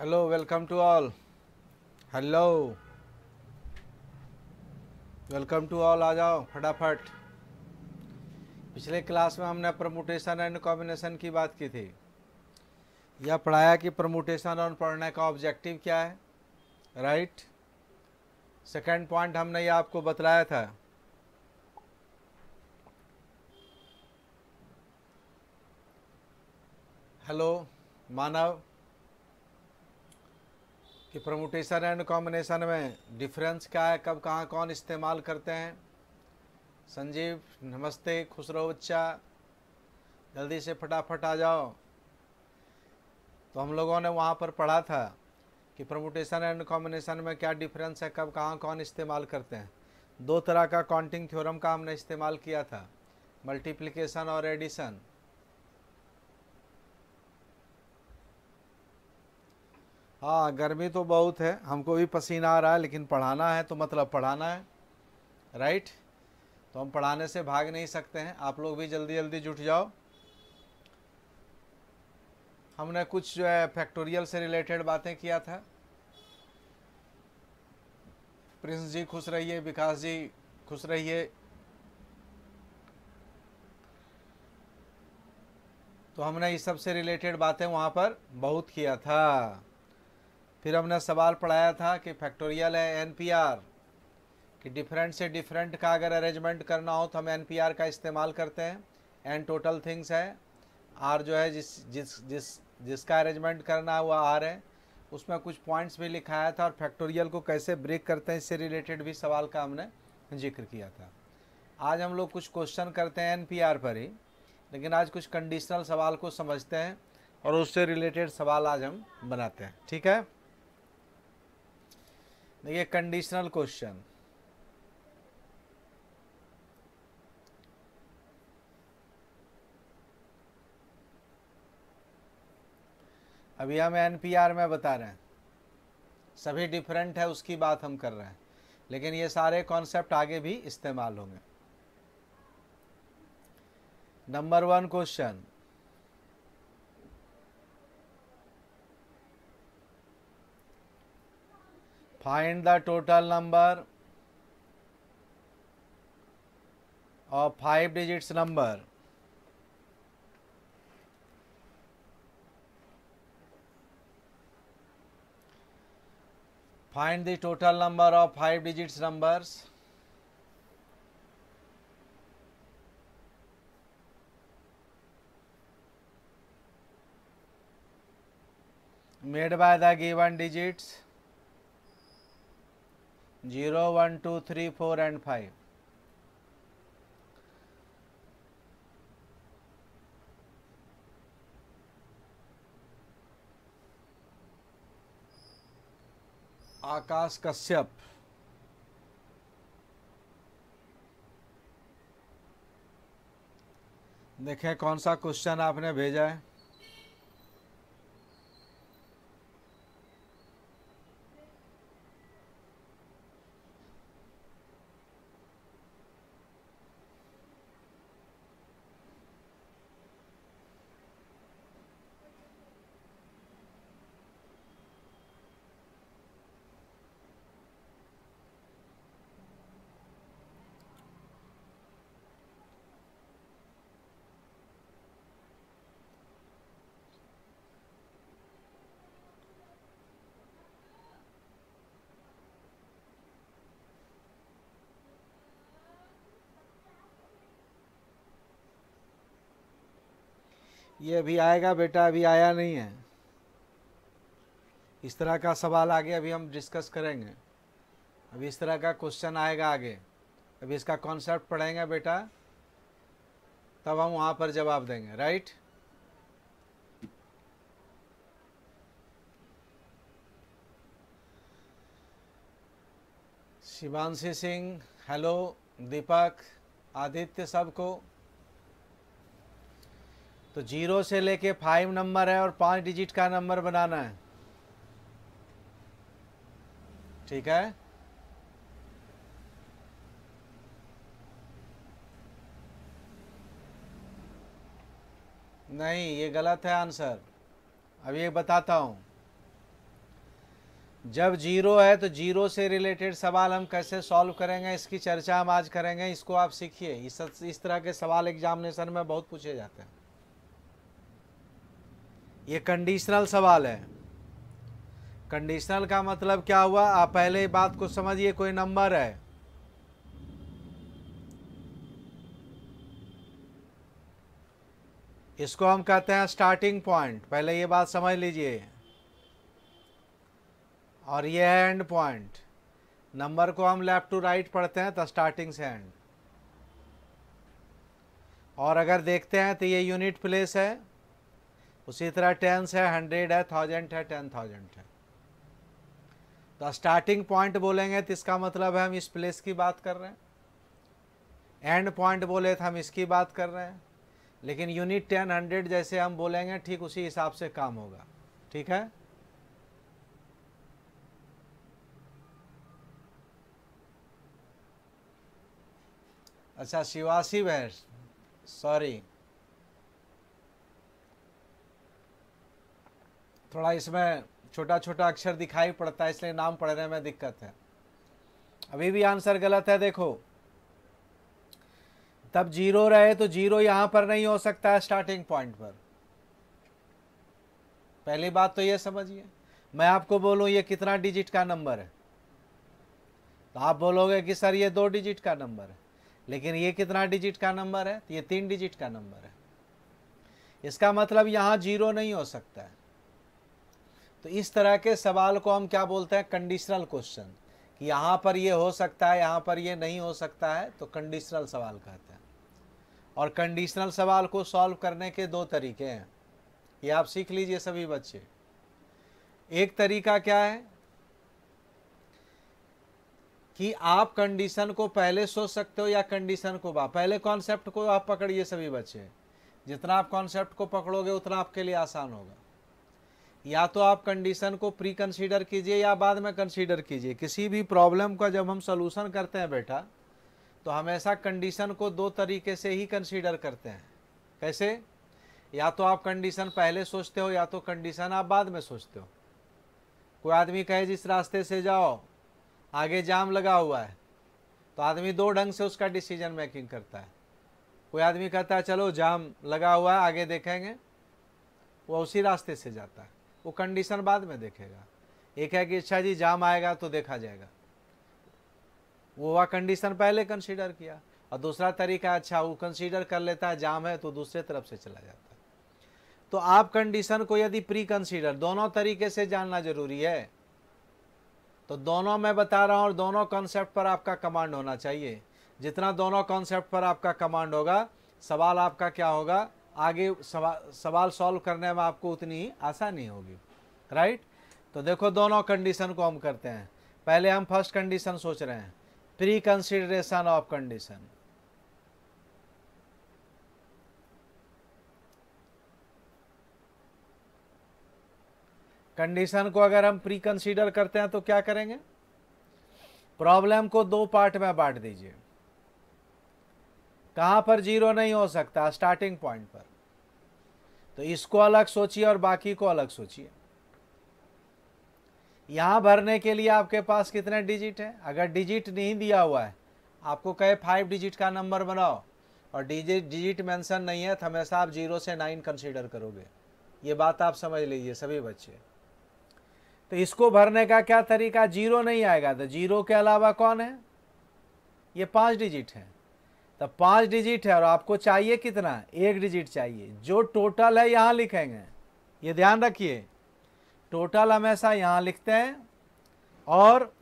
Hello welcome to all hello welcome to all आ जाओ फटाफट पिछले क्लास में हमने प्रमोटेशन एंड कॉम्बिनेशन की बात की थी यह पढ़ाया कि प्रमोटेशन और पढ़ने का ऑब्जेक्टिव क्या है राइट सेकेंड पॉइंट हमने ये आपको बतलाया था हेलो मानव कि प्रमोटेशन एंड कॉम्बिनेशन में डिफरेंस क्या है कब कहाँ कौन इस्तेमाल करते हैं संजीव नमस्ते खुश रहो बच्चा जल्दी से फटाफट आ जाओ तो हम लोगों ने वहाँ पर पढ़ा था कि प्रमोटेशन एंड कॉम्बिनेशन में क्या डिफरेंस है कब कहाँ कौन इस्तेमाल करते हैं दो तरह का काउंटिंग थ्योरम का हमने इस्तेमाल किया था मल्टीप्लिकेशन और एडिशन हाँ गर्मी तो बहुत है हमको भी पसीना आ रहा है लेकिन पढ़ाना है तो मतलब पढ़ाना है राइट तो हम पढ़ाने से भाग नहीं सकते हैं आप लोग भी जल्दी जल्दी जुट जाओ हमने कुछ जो है फैक्टोरियल से रिलेटेड बातें किया था प्रिंस जी खुश रहिए विकास जी खुश रहिए तो हमने इस सब से रिलेटेड बातें वहाँ पर बहुत किया था फिर हमने सवाल पढ़ाया था कि फैक्टोरियल है एनपीआर कि डिफरेंट से डिफरेंट का अगर अरेंजमेंट करना हो तो हम एनपीआर का इस्तेमाल करते हैं एन टोटल थिंग्स है आर जो है जिस जिस जिस जिसका अरेंजमेंट करना है वह आर है उसमें कुछ पॉइंट्स भी लिखाया था और फैक्टोरियल को कैसे ब्रेक करते हैं इससे रिलेटेड भी सवाल का हमने जिक्र किया था आज हम लोग कुछ क्वेश्चन करते हैं एनपीआर पर ही लेकिन आज कुछ कंडीशनल सवाल को समझते हैं और उससे रिलेटेड सवाल आज हम बनाते हैं ठीक है देखिए कंडीशनल क्वेश्चन अभी हम एनपीआर में बता रहे हैं सभी डिफरेंट है उसकी बात हम कर रहे हैं लेकिन ये सारे कॉन्सेप्ट आगे भी इस्तेमाल होंगे number one question find the total number of 5 digits number find the total number of 5 digits numbers made by the given digits 0, 1, 2, 3, 4 and 5. Akash Kashyap देखें कौन सा क्वेश्चन आपने भेजा है ये अभी आएगा बेटा अभी आया नहीं है इस तरह का सवाल आगे अभी हम डिस्कस करेंगे अभी इस तरह का क्वेश्चन आएगा आगे अभी इसका कॉन्सेप्ट पढ़ेंगे बेटा तब हम वहाँ पर जवाब देंगे राइट शिवानशी सिंह हेलो दीपक आदित्य सबको तो जीरो से लेके फाइव नंबर है और पांच डिजिट का नंबर बनाना है ठीक है नहीं ये गलत है आंसर अब ये बताता हूं जब जीरो है तो जीरो से रिलेटेड सवाल हम कैसे सॉल्व करेंगे इसकी चर्चा हम आज करेंगे इसको आप सीखिए इस इस तरह के सवाल एग्जामिनेशन में बहुत पूछे जाते हैं ये कंडीशनल सवाल है कंडीशनल का मतलब क्या हुआ आप पहले बात को समझिए कोई नंबर है इसको हम कहते हैं स्टार्टिंग पॉइंट पहले ये बात समझ लीजिए और ये है एंड पॉइंट नंबर को हम लेफ्ट टू राइट पढ़ते हैं तो स्टार्टिंग से एंड और अगर देखते हैं तो ये यूनिट प्लेस है उसी तरह टेंस है हंड्रेड है थाउजेंड है टेन थाउजेंड है तो स्टार्टिंग पॉइंट बोलेंगे तो इसका मतलब है हम इस प्लेस की बात कर रहे हैं एंड पॉइंट बोले तो हम इसकी बात कर रहे हैं लेकिन यूनिट टेन हंड्रेड जैसे हम बोलेंगे ठीक उसी हिसाब से काम होगा ठीक है अच्छा शिवासी बहस सॉरी थोड़ा इसमें छोटा छोटा अक्षर दिखाई पड़ता है इसलिए नाम पढ़ने में दिक्कत है अभी भी आंसर गलत है देखो तब जीरो रहे तो जीरो यहां पर नहीं हो सकता है स्टार्टिंग पॉइंट पर पहली बात तो यह समझिए मैं आपको बोलूं ये कितना डिजिट का नंबर है तो आप बोलोगे कि सर ये दो डिजिट का नंबर है लेकिन ये कितना डिजिट का नंबर है ये तीन डिजिट का नंबर है इसका मतलब यहां जीरो नहीं हो सकता है तो इस तरह के सवाल को हम क्या बोलते हैं कंडीशनल क्वेश्चन कि यहाँ पर ये हो सकता है यहाँ पर ये नहीं हो सकता है तो कंडीशनल सवाल कहते हैं और कंडीशनल सवाल को सॉल्व करने के दो तरीके हैं ये आप सीख लीजिए सभी बच्चे एक तरीका क्या है कि आप कंडीशन को पहले सोच सकते हो या कंडीशन को बा पहले कॉन्सेप्ट को आप पकड़िए सभी बच्चे जितना आप कॉन्सेप्ट को पकड़ोगे उतना आपके लिए आसान होगा या तो आप कंडीशन को प्री कंसीडर कीजिए या बाद में कंसीडर कीजिए किसी भी प्रॉब्लम का जब हम सोलूसन करते हैं बेटा तो हमेशा कंडीशन को दो तरीके से ही कंसीडर करते हैं कैसे या तो आप कंडीशन पहले सोचते हो या तो कंडीशन आप बाद में सोचते हो कोई आदमी कहे जिस रास्ते से जाओ आगे जाम लगा हुआ है तो आदमी दो ढंग से उसका डिसीजन मेकिंग करता है कोई आदमी कहता है चलो जाम लगा हुआ है आगे देखेंगे वो उसी रास्ते से जाता है वो कंडीशन बाद में देखेगा एक है कि अच्छा जी जाम आएगा तो देखा जाएगा वो वह कंडीशन पहले कंसीडर किया और दूसरा तरीका अच्छा वो कंसीडर कर लेता है जाम है तो दूसरे तरफ से चला जाता है तो आप कंडीशन को यदि प्री कंसीडर दोनों तरीके से जानना जरूरी है तो दोनों मैं बता रहा हूँ और दोनों कॉन्सेप्ट पर आपका कमांड होना चाहिए जितना दोनों कॉन्सेप्ट पर आपका कमांड होगा सवाल आपका क्या होगा आगे सवा, सवाल सॉल्व करने में आपको उतनी ही आसानी होगी राइट तो देखो दोनों कंडीशन को हम करते हैं पहले हम फर्स्ट कंडीशन सोच रहे हैं pre consideration of condition condition को अगर हम प्री कंसीडर करते हैं तो क्या करेंगे प्रॉब्लम को दो पार्ट में बांट दीजिए कहां पर जीरो नहीं हो सकता स्टार्टिंग पॉइंट पर तो इसको अलग सोचिए और बाकी को अलग सोचिए यहां भरने के लिए आपके पास कितने डिजिट है अगर डिजिट नहीं दिया हुआ है आपको कहे फाइव डिजिट का नंबर बनाओ और डिजिट डिजिट मेंशन नहीं है तो हमेशा आप जीरो से नाइन कंसीडर करोगे ये बात आप समझ लीजिए सभी बच्चे तो इसको भरने का क्या तरीका जीरो नहीं आएगा तो जीरो के अलावा कौन है ये पांच डिजिट हैं तो पांच डिजिट है और आपको चाहिए कितना एक डिजिट चाहिए जो टोटल है यहाँ लिखेंगे ये ध्यान रखिए टोटल हमेशा यहाँ लिखते हैं और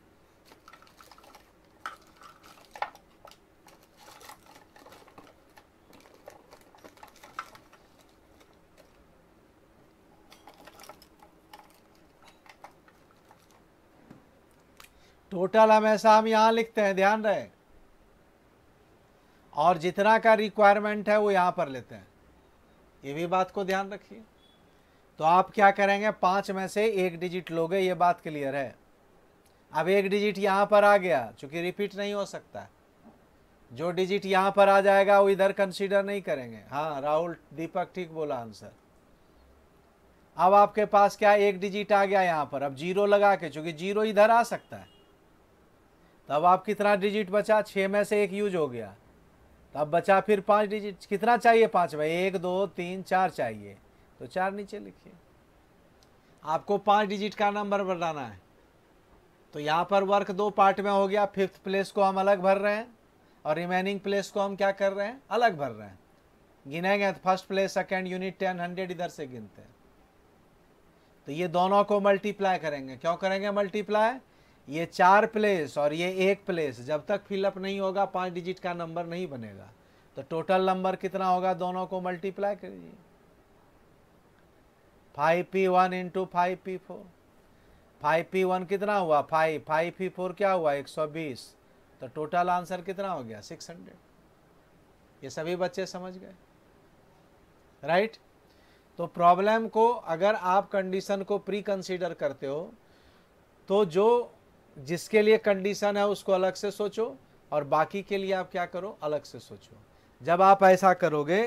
टोटल हमेशा हम यहाँ लिखते हैं ध्यान रहे और जितना का रिक्वायरमेंट है वो यहाँ पर लेते हैं ये भी बात को ध्यान रखिए तो आप क्या करेंगे पाँच में से एक डिजिट लोगे ये बात क्लियर है अब एक डिजिट यहाँ पर आ गया चूंकि रिपीट नहीं हो सकता है जो डिजिट यहाँ पर आ जाएगा वो इधर कंसीडर नहीं करेंगे हाँ राहुल दीपक ठीक बोला आंसर अब आपके पास क्या एक डिजिट आ गया यहाँ पर अब जीरो लगा के चूंकि जीरो इधर आ सकता है तब आप कितना डिजिट बचा छः में से एक यूज हो गया तो अब बचा फिर पाँच डिजिट कितना चाहिए पाँच भाई एक दो तीन चार चाहिए तो चार नीचे लिखिए आपको पाँच डिजिट का नंबर बनाना है तो यहाँ पर वर्क दो पार्ट में हो गया फिफ्थ प्लेस को हम अलग भर रहे हैं और रिमेनिंग प्लेस को हम क्या कर रहे हैं अलग भर रहे हैं गिनेंगे तो first place second unit ten hundred इधर से गिनते हैं तो ये दोनों को मल्टीप्लाई करेंगे क्यों करेंगे मल्टीप्लाई ये चार प्लेस और ये एक प्लेस जब तक फिलअप नहीं होगा पांच डिजिट का नंबर नहीं बनेगा तो टोटल नंबर कितना होगा दोनों को मल्टीप्लाई करिए five P one into five P four five P one कितना हुआ फाइव फाइव पी फोर क्या हुआ एक सौ बीस तो टोटल आंसर कितना हो गया सिक्स हंड्रेड ये सभी बच्चे समझ गए राइट right? तो प्रॉब्लम को अगर आप कंडीशन को प्री कंसीडर करते हो तो जो जिसके लिए कंडीशन है उसको अलग से सोचो और बाकी के लिए आप क्या करो अलग से सोचो जब आप ऐसा करोगे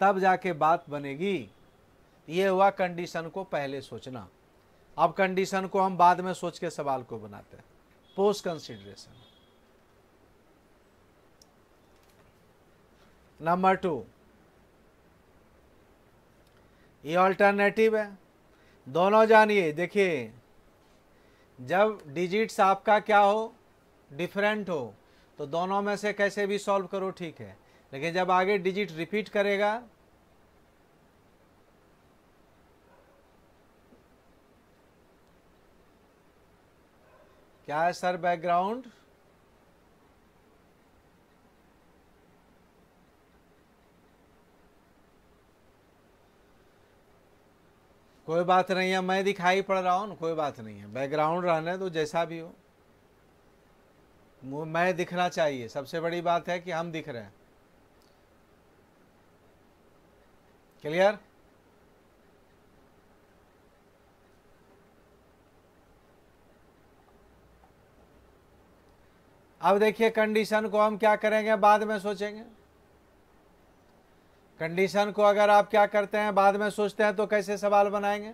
तब जाके बात बनेगी ये हुआ कंडीशन को पहले सोचना अब कंडीशन को हम बाद में सोच के सवाल को बनाते हैं पोस्ट कंसिडरेशन नंबर टू ये ऑल्टरनेटिव है दोनों जानिए देखिए जब डिजिट्स आपका क्या हो डिफरेंट हो तो दोनों में से कैसे भी सॉल्व करो ठीक है लेकिन जब आगे डिजिट रिपीट करेगा क्या है सर बैकग्राउंड कोई बात नहीं है मैं दिखाई पड़ रहा हूँ ना कोई बात नहीं है बैकग्राउंड रहने तो जैसा भी हो मैं दिखना चाहिए सबसे बड़ी बात है कि हम दिख रहे हैं क्लियर अब देखिए कंडीशन को हम क्या करेंगे बाद में सोचेंगे कंडीशन को अगर आप क्या करते हैं बाद में सोचते हैं तो कैसे सवाल बनाएंगे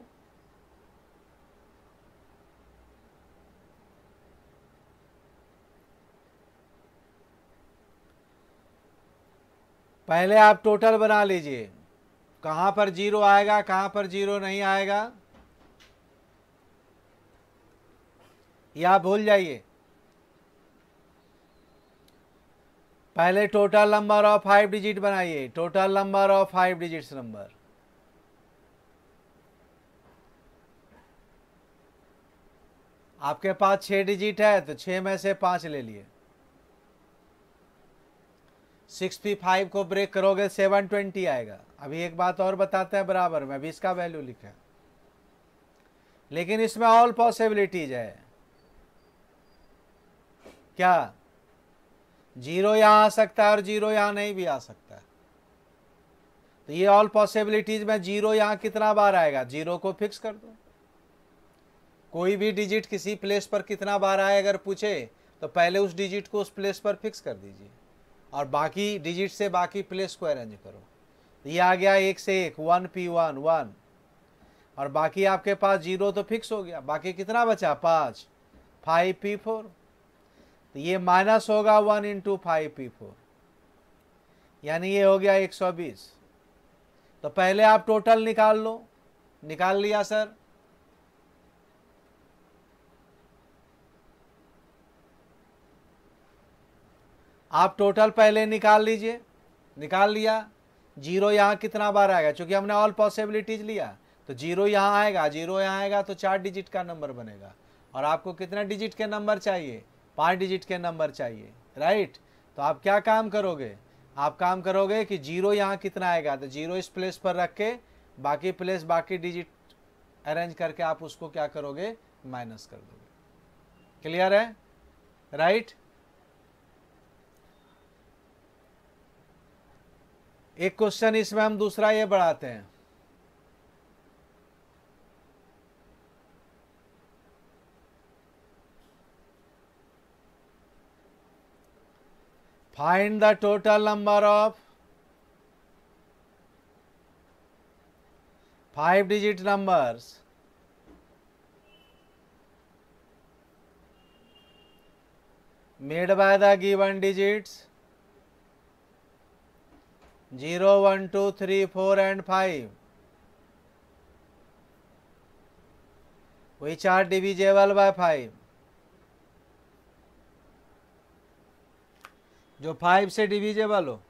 पहले आप टोटल बना लीजिए कहां पर जीरो आएगा कहां पर जीरो नहीं आएगा या भूल जाइए पहले total number of five digit बनाइए total number of five digits number आपके पास छह डिजिट है तो छह में से पांच ले लिए सिक्सटी फाइव को ब्रेक करोगे सेवन ट्वेंटी आएगा अभी एक बात और बताते हैं बराबर में अभी इसका वैल्यू लिखा लेकिन इसमें ऑल पॉसिबिलिटीज है क्या जीरो यहाँ आ सकता है और जीरो यहाँ नहीं भी आ सकता है तो ये ऑल पॉसिबिलिटीज में जीरो यहाँ कितना बार आएगा जीरो को फिक्स कर दो कोई भी डिजिट किसी प्लेस पर कितना बार आए अगर पूछे तो पहले उस डिजिट को उस प्लेस पर फिक्स कर दीजिए और बाकी डिजिट से बाकी प्लेस को अरेंज करो तो ये आ गया एक से एक वन पी वन वन और बाकी आपके पास जीरो तो फिक्स हो गया बाकी कितना बचा पाँच फाइव पी फोर तो ये माइनस होगा one into five P four यानी ये हो गया एक सौ बीस तो पहले आप टोटल निकाल लो निकाल लिया सर आप टोटल पहले निकाल लीजिए निकाल लिया जीरो यहाँ कितना बार आएगा क्योंकि हमने ऑल पॉसिबिलिटीज लिया तो जीरो यहाँ आएगा जीरो यहाँ आएगा तो चार डिजिट का नंबर बनेगा और आपको कितना डिजिट के नंबर चाहिए पाँच डिजिट के नंबर चाहिए राइट तो आप क्या काम करोगे आप काम करोगे कि जीरो यहाँ कितना आएगा तो जीरो इस प्लेस पर रख के बाकी प्लेस बाकी डिजिट अरेंज करके आप उसको क्या करोगे माइनस कर दोगे क्लियर है राइट एक क्वेश्चन इसमें हम दूसरा ये बढ़ाते हैं find the total number of 5 digit numbers made by the given digits 0, 1, 2, 3, 4 and 5 which are divisible by 5. जो फाइव से डिविजेबल हो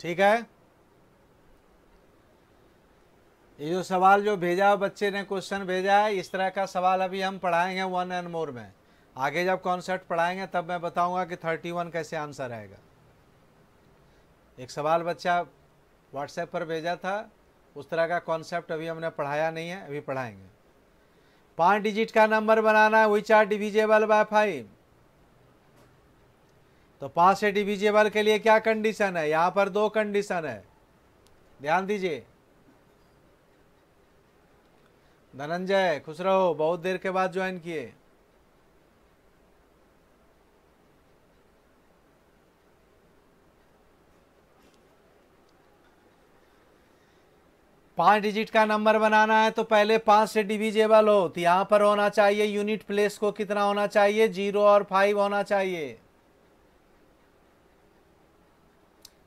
ठीक है ये जो सवाल जो भेजा बच्चे ने क्वेश्चन भेजा है इस तरह का सवाल अभी हम पढ़ाएंगे वन एंड मोर में आगे जब कॉन्सेप्ट पढ़ाएंगे तब मैं बताऊंगा कि थर्टी वन कैसे आंसर आएगा एक सवाल बच्चा व्हाट्सएप पर भेजा था उस तरह का कॉन्सेप्ट अभी हमने पढ़ाया नहीं है अभी पढ़ाएंगे पाँच डिजिट का नंबर बनाना है which are divisible by five तो पाँच से डिविजेबल के लिए क्या कंडीशन है यहाँ पर दो कंडीशन है ध्यान दीजिए धनंजय खुश रहो बहुत देर के बाद ज्वाइन किए पांच डिजिट का नंबर बनाना है तो पहले पांच से डिविजेबल हो तो यहां पर होना चाहिए यूनिट प्लेस को कितना होना चाहिए जीरो और फाइव होना चाहिए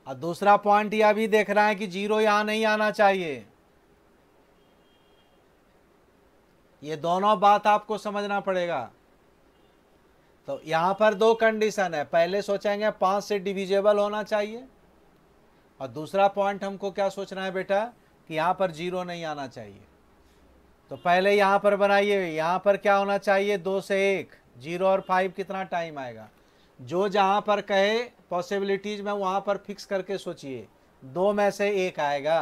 और दूसरा पॉइंट यह भी देख रहा है कि जीरो यहां नहीं आना चाहिए ये दोनों बात आपको समझना पड़ेगा तो यहां पर दो कंडीशन है पहले सोचेंगे पांच से डिविजेबल होना चाहिए और दूसरा पॉइंट हमको क्या सोचना है बेटा कि यहाँ पर जीरो नहीं आना चाहिए तो पहले यहाँ पर बनाइए यहाँ पर क्या होना चाहिए दो से एक जीरो और फाइव कितना टाइम आएगा जो जहाँ पर कहे पॉसिबिलिटीज में वहाँ पर फिक्स करके सोचिए दो में से एक आएगा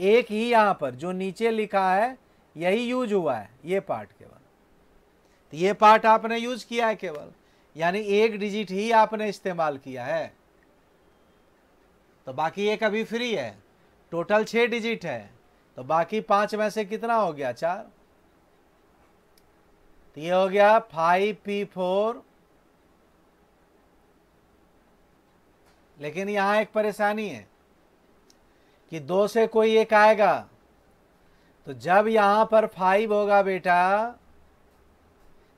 एक ही यहाँ पर जो नीचे लिखा है यही यूज हुआ है ये पार्ट केवल तो ये पार्ट आपने यूज किया है केवल यानी एक डिजिट ही आपने इस्तेमाल किया है तो बाकी एक अभी फ्री है टोटल छः डिजिट है तो बाकी पाँच में से कितना हो गया चार तो ये हो गया फाइव पी फोर लेकिन यहाँ एक परेशानी है कि दो से कोई एक आएगा तो जब यहाँ पर फाइव होगा बेटा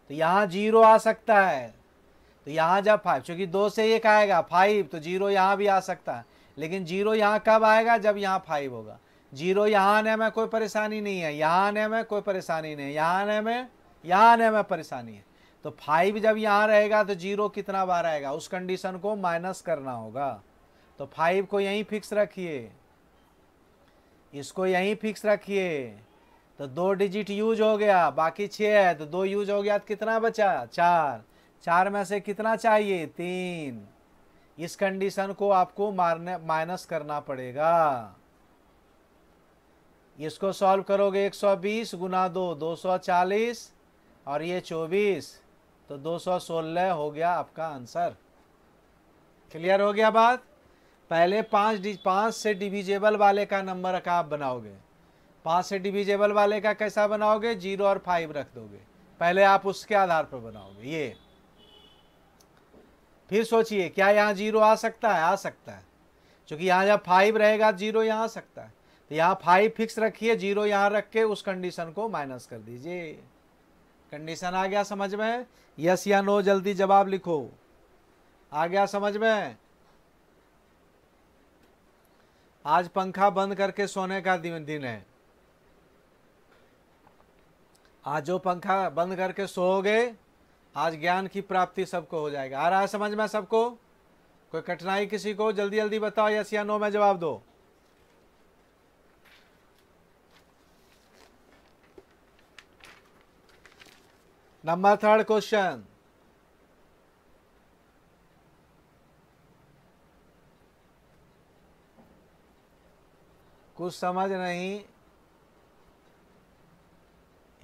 तो यहाँ जीरो आ सकता है तो यहाँ जब फाइव क्योंकि दो से एक आएगा फाइव तो जीरो यहाँ भी आ सकता है लेकिन जीरो यहाँ कब आएगा जब यहाँ फाइव होगा जीरो यहाँ आने में कोई परेशानी नहीं है यहाँ आने में कोई परेशानी नहीं है यहाँ आने में यहाँ आने में परेशानी है तो फाइव जब यहाँ रहेगा तो जीरो कितना बार आएगा उस कंडीशन को माइनस करना होगा तो फाइव को यहीं फिक्स रखिए इसको यहीं फिक्स रखिए तो दो डिजिट यूज हो गया बाकी छः है तो दो यूज हो गया तो कितना बचा चार चार में से कितना चाहिए तीन इस कंडीशन को आपको मारने माइनस करना पड़ेगा इसको सॉल्व करोगे 120 गुना दो दो और ये 24 तो 216 हो गया आपका आंसर क्लियर हो गया बात पहले पाँच डि पाँच से डिविजेबल वाले का नंबर का आप बनाओगे पाँच से डिविजेबल वाले का कैसा बनाओगे जीरो और फाइव रख दोगे पहले आप उसके आधार पर बनाओगे ये फिर सोचिए क्या यहाँ जीरो आ सकता है आ सकता है क्योंकि यहाँ जब फाइव रहेगा जीरो यहाँ आ सकता है तो यहाँ फाइव फिक्स रखिए जीरो यहाँ रख के उस कंडीशन को माइनस कर दीजिए कंडीशन आ गया समझ में यस या नो जल्दी जवाब लिखो आ गया समझ में आज पंखा बंद करके सोने का दिन है आज जो पंखा बंद करके सोओगे आज ज्ञान की प्राप्ति सबको हो जाएगा आ रहा है समझ में सबको कोई कठिनाई किसी को जल्दी जल्दी बताओ यस या नो में जवाब दो नंबर थर्ड क्वेश्चन कुछ समझ नहीं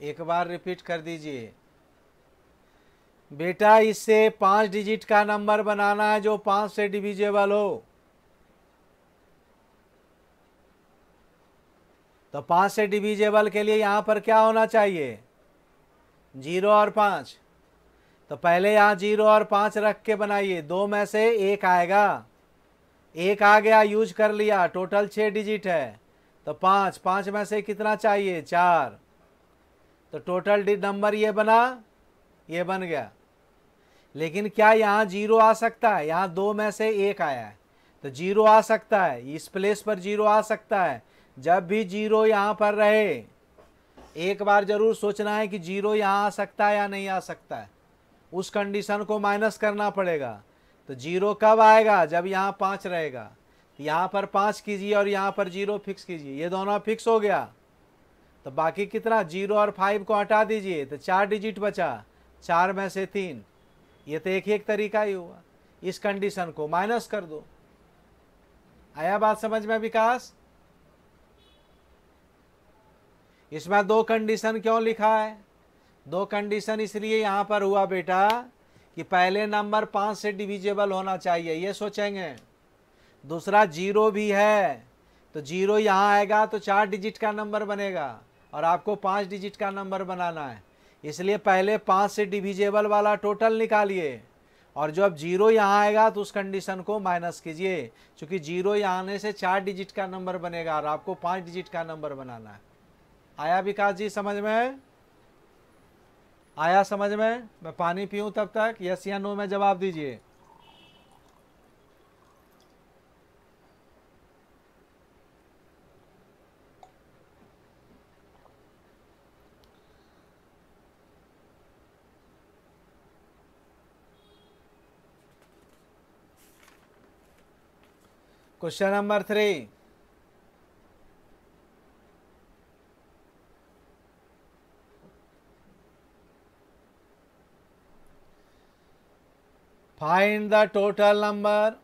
एक बार रिपीट कर दीजिए बेटा इससे पांच डिजिट का नंबर बनाना है जो पांच से डिविजेबल हो तो पांच से डिविजेबल के लिए यहाँ पर क्या होना चाहिए जीरो और पाँच तो पहले यहाँ जीरो और पाँच रख के बनाइए दो में से एक आएगा एक आ गया यूज कर लिया टोटल छः डिजिट है तो पाँच पाँच में से कितना चाहिए चार तो टोटल नंबर ये बना ये बन गया लेकिन क्या यहाँ जीरो आ सकता है यहाँ दो में से एक आया है तो जीरो आ सकता है इस प्लेस पर जीरो आ सकता है जब भी जीरो यहाँ पर रहे एक बार जरूर सोचना है कि जीरो यहाँ आ सकता है या नहीं आ सकता है उस कंडीशन को माइनस करना पड़ेगा तो जीरो कब आएगा जब यहाँ पाँच रहेगा तो यहाँ पर पाँच कीजिए और यहाँ पर जीरो फिक्स कीजिए ये दोनों फिक्स हो गया तो बाकी कितना जीरो और फाइव को हटा दीजिए तो चार डिजिट बचा चार में से तीन ये तो एक एक तरीका ही हुआ इस कंडीशन को माइनस कर दो आया बात समझ में विकास इसमें दो कंडीशन क्यों लिखा है दो कंडीशन इसलिए यहां पर हुआ बेटा कि पहले नंबर पांच से डिविजेबल होना चाहिए ये सोचेंगे दूसरा जीरो भी है तो जीरो यहां आएगा तो चार डिजिट का नंबर बनेगा और आपको पांच डिजिट का नंबर बनाना है इसलिए पहले पाँच से डिविजेबल वाला टोटल निकालिए और जो अब जीरो यहाँ आएगा तो उस कंडीशन को माइनस कीजिए क्योंकि जीरो यहाँ आने से चार डिजिट का नंबर बनेगा और आपको पाँच डिजिट का नंबर बनाना है आया विकास जी समझ में आया समझ में मैं पानी पीऊँ तब तक यस या नो में जवाब दीजिए question number three find the total number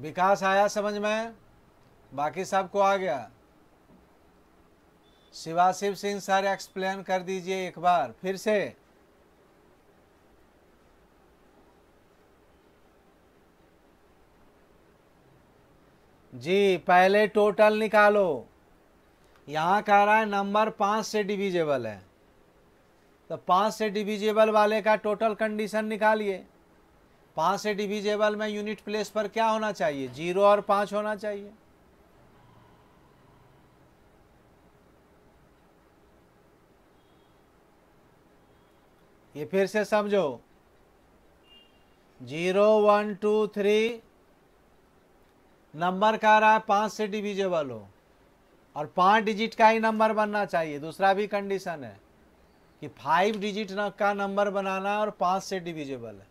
Vikas आया समझ में बाकी सबको आ गया शिवाशिव सिंह सर एक्सप्लेन कर दीजिए एक बार फिर से जी पहले टोटल निकालो यहाँ कह रहा है नंबर पाँच से डिविजेबल है तो पाँच से डिविजेबल वाले का टोटल कंडीशन निकालिए पाँच से डिविजेबल में यूनिट प्लेस पर क्या होना चाहिए जीरो और पाँच होना चाहिए ये फिर से समझो zero one two three number का रहा है पांच से डिविजेबल हो और पांच डिजिट का ही नंबर बनना चाहिए दूसरा भी कंडीशन है कि फाइव डिजिट का नंबर बनाना है और पांच से डिविजेबल है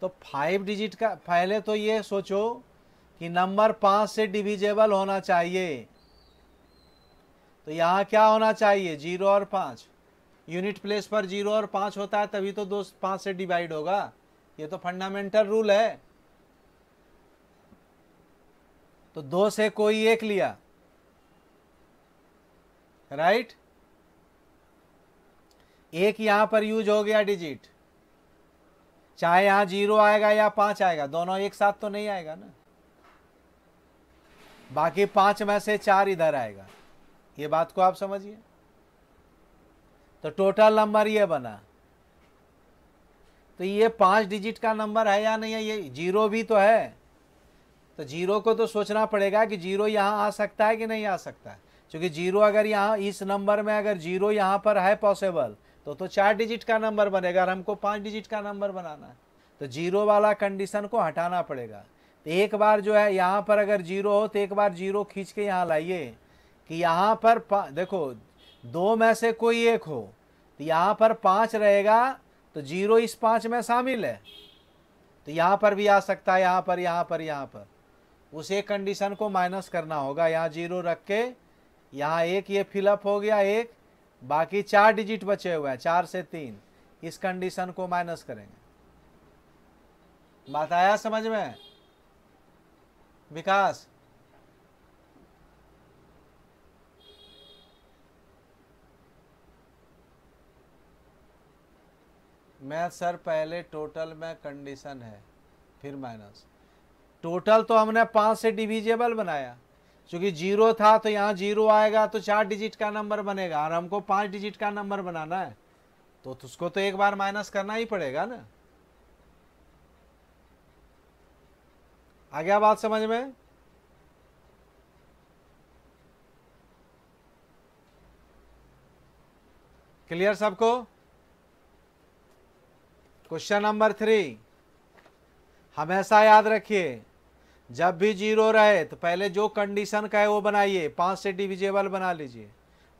तो फाइव डिजिट का पहले तो ये सोचो कि नंबर पांच से डिविजेबल होना चाहिए तो यहां क्या होना चाहिए जीरो और पांच यूनिट प्लेस पर जीरो और पाँच होता है तभी तो दो पाँच से डिवाइड होगा ये तो फंडामेंटल रूल है तो दो से कोई एक लिया राइट एक यहां पर यूज हो गया डिजिट चाहे यहां जीरो आएगा या पांच आएगा दोनों एक साथ तो नहीं आएगा ना बाकी पांच में से चार इधर आएगा ये बात को आप समझिए तो टोटल नंबर ये बना तो ये पाँच डिजिट का नंबर है या नहीं है ये जीरो भी तो है तो जीरो को तो सोचना पड़ेगा कि जीरो यहाँ आ सकता है कि नहीं आ सकता है क्योंकि जीरो अगर यहाँ इस नंबर में अगर जीरो यहाँ पर है पॉसिबल तो तो चार डिजिट का नंबर बनेगा और हमको पाँच डिजिट का नंबर बनाना है तो जीरो वाला कंडीशन को हटाना पड़ेगा तो एक बार जो है यहाँ पर अगर जीरो हो तो एक बार जीरो खींच के यहाँ लाइए कि यहाँ पर देखो दो में से कोई एक हो तो यहाँ पर पाँच रहेगा तो जीरो इस पाँच में शामिल है तो यहाँ पर भी आ सकता है यहाँ पर यहाँ पर यहाँ पर उस एक कंडीशन को माइनस करना होगा यहाँ जीरो रख के यहाँ एक ये फिलअप हो गया एक बाकी चार डिजिट बचे हुए हैं चार से तीन इस कंडीशन को माइनस करेंगे बात आया समझ में विकास मैं सर पहले टोटल में कंडीशन है फिर माइनस टोटल तो हमने पाँच से डिविजेबल बनाया क्योंकि जीरो था तो यहाँ जीरो आएगा तो चार डिजिट का नंबर बनेगा और हमको पाँच डिजिट का नंबर बनाना है तो उसको तो एक बार माइनस करना ही पड़ेगा ना आ गया बात समझ में क्लियर सबको क्वेश्चन नंबर थ्री हमेशा याद रखिए जब भी जीरो रहे तो पहले जो कंडीशन का है वो बनाइए पांच से डिविजेबल बना लीजिए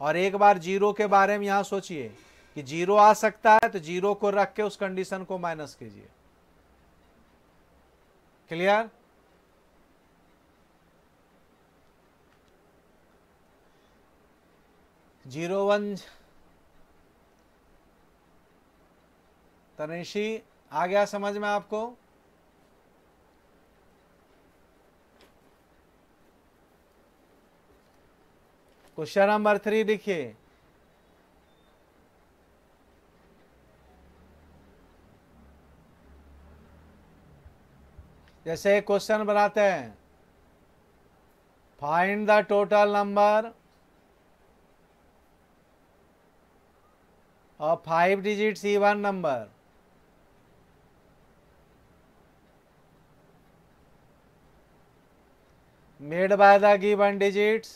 और एक बार जीरो के बारे में यहां सोचिए कि जीरो आ सकता है तो जीरो को रख के उस कंडीशन को माइनस कीजिए क्लियर जीरो वन तनिषी आ गया समझ में आपको क्वेश्चन नंबर थ्री लिखिए जैसे क्वेश्चन बनाते हैं फाइंड द टोटल नंबर और five digit C one number made by the given digits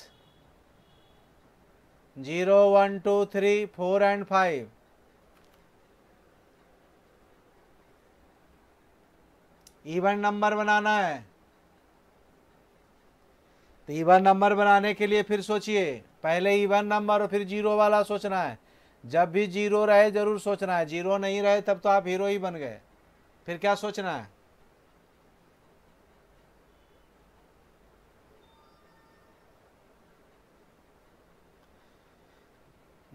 zero one two three four and five even number बनाना है तो इवन नंबर बनाने के लिए फिर सोचिए पहले इवन नंबर और फिर जीरो वाला सोचना है जब भी जीरो रहे जरूर सोचना है जीरो नहीं रहे तब तो आप हीरो ही बन गए फिर क्या सोचना है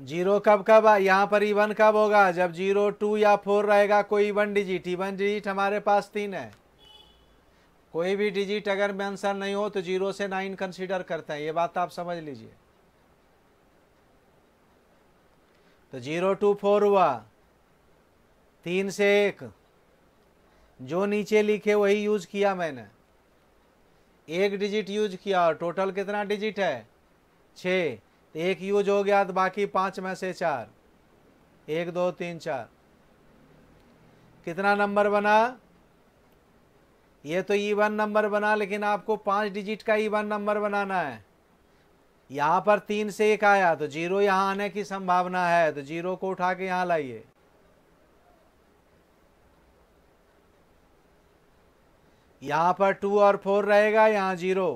जीरो कब कब यहाँ पर इवन e कब होगा जब जीरो टू या फोर रहेगा कोई इवन डिजिट इवन डिजिट हमारे पास तीन है कोई भी डिजिट अगर आंसर नहीं हो तो जीरो से नाइन कंसीडर करते हैं ये बात आप समझ लीजिए तो जीरो टू फोर हुआ तीन से एक जो नीचे लिखे वही यूज किया मैंने एक डिजिट यूज किया और टोटल कितना डिजिट है छः तो एक यूज हो गया तो बाकी पांच में से चार एक दो तीन चार कितना नंबर बना ये तो ई e वन नंबर बना लेकिन आपको पांच डिजिट का ई e वन नंबर बनाना है यहां पर तीन से एक आया तो जीरो यहां आने की संभावना है तो जीरो को उठा के यहां लाइए यहां पर टू और फोर रहेगा यहां जीरो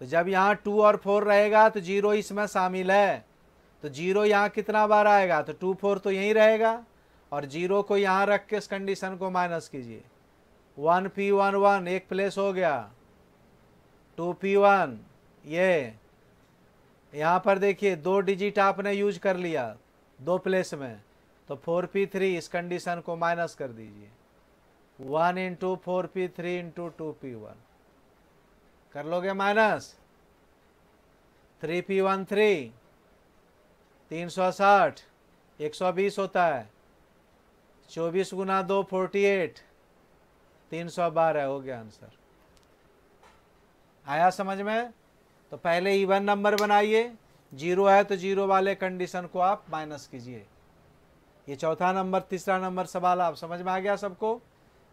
तो जब यहाँ टू और फोर रहेगा तो जीरो इसमें शामिल है तो जीरो यहाँ कितना बार आएगा तो टू फोर तो यहीं रहेगा और जीरो को यहाँ रख के इस कंडीशन को माइनस कीजिए वन पी वन वन एक प्लेस हो गया टू पी वन ये यहाँ पर देखिए दो डिजिट आपने यूज कर लिया दो प्लेस में तो फोर पी थ्री इस कंडीशन को माइनस कर दीजिए one into four P three into two P one कर लोगे minus three P one three तीन सौ साठ एक सौ बीस होता है चौबीस गुना दो फोर्टी एट तीन सौ बारह हो गया आंसर आया समझ में तो पहले इवन नंबर बनाइए जीरो है तो जीरो वाले कंडीशन को आप माइनस कीजिए ये चौथा नंबर तीसरा नंबर सवाल आप समझ में आ गया सबको